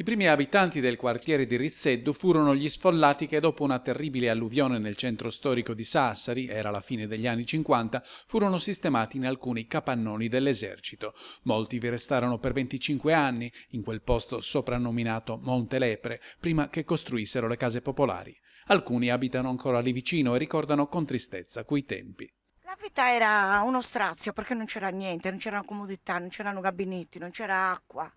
I primi abitanti del quartiere di Rizzeddu furono gli sfollati che dopo una terribile alluvione nel centro storico di Sassari, era la fine degli anni 50, furono sistemati in alcuni capannoni dell'esercito. Molti vi restarono per 25 anni, in quel posto soprannominato Monte Lepre, prima che costruissero le case popolari. Alcuni abitano ancora lì vicino e ricordano con tristezza quei tempi. La vita era uno strazio perché non c'era niente, non c'erano comodità, non c'erano gabinetti, non c'era acqua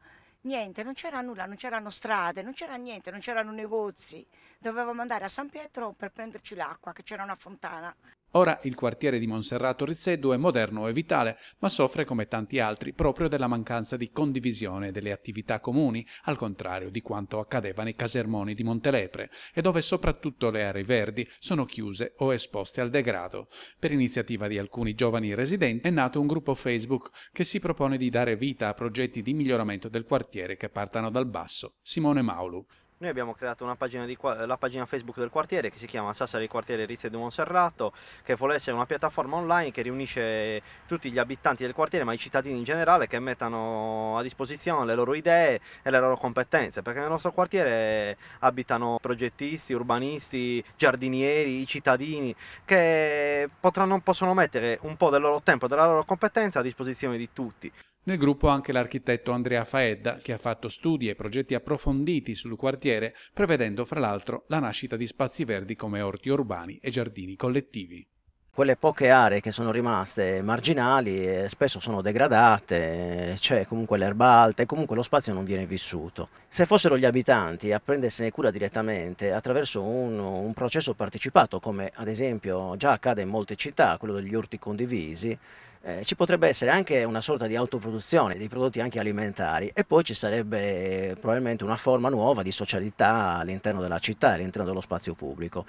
niente, non c'era nulla, non c'erano strade, non c'era niente, non c'erano negozi. Dovevamo andare a San Pietro per prenderci l'acqua, che c'era una fontana. Ora il quartiere di Monserrato Rizzeddu è moderno e vitale, ma soffre come tanti altri proprio della mancanza di condivisione delle attività comuni, al contrario di quanto accadeva nei casermoni di Montelepre, e dove soprattutto le aree verdi sono chiuse o esposte al degrado. Per iniziativa di alcuni giovani residenti è nato un gruppo Facebook che si propone di dare vita a progetti di miglioramento del quartiere che partano dal basso. Simone Maulu. Noi abbiamo creato una pagina di, la pagina Facebook del quartiere che si chiama Sassari Quartiere Rizzi di Monserrato, che vuole essere una piattaforma online che riunisce tutti gli abitanti del quartiere, ma i cittadini in generale, che mettano a disposizione le loro idee e le loro competenze, perché nel nostro quartiere abitano progettisti, urbanisti, giardinieri, i cittadini, che potranno, possono mettere un po' del loro tempo e della loro competenza a disposizione di tutti. Nel gruppo anche l'architetto Andrea Faedda, che ha fatto studi e progetti approfonditi sul quartiere, prevedendo fra l'altro la nascita di spazi verdi come orti urbani e giardini collettivi. Quelle poche aree che sono rimaste marginali spesso sono degradate, c'è comunque l'erba alta e comunque lo spazio non viene vissuto. Se fossero gli abitanti a prendersene cura direttamente attraverso un, un processo partecipato, come ad esempio già accade in molte città, quello degli urti condivisi, eh, ci potrebbe essere anche una sorta di autoproduzione dei prodotti anche alimentari e poi ci sarebbe probabilmente una forma nuova di socialità all'interno della città e all'interno dello spazio pubblico.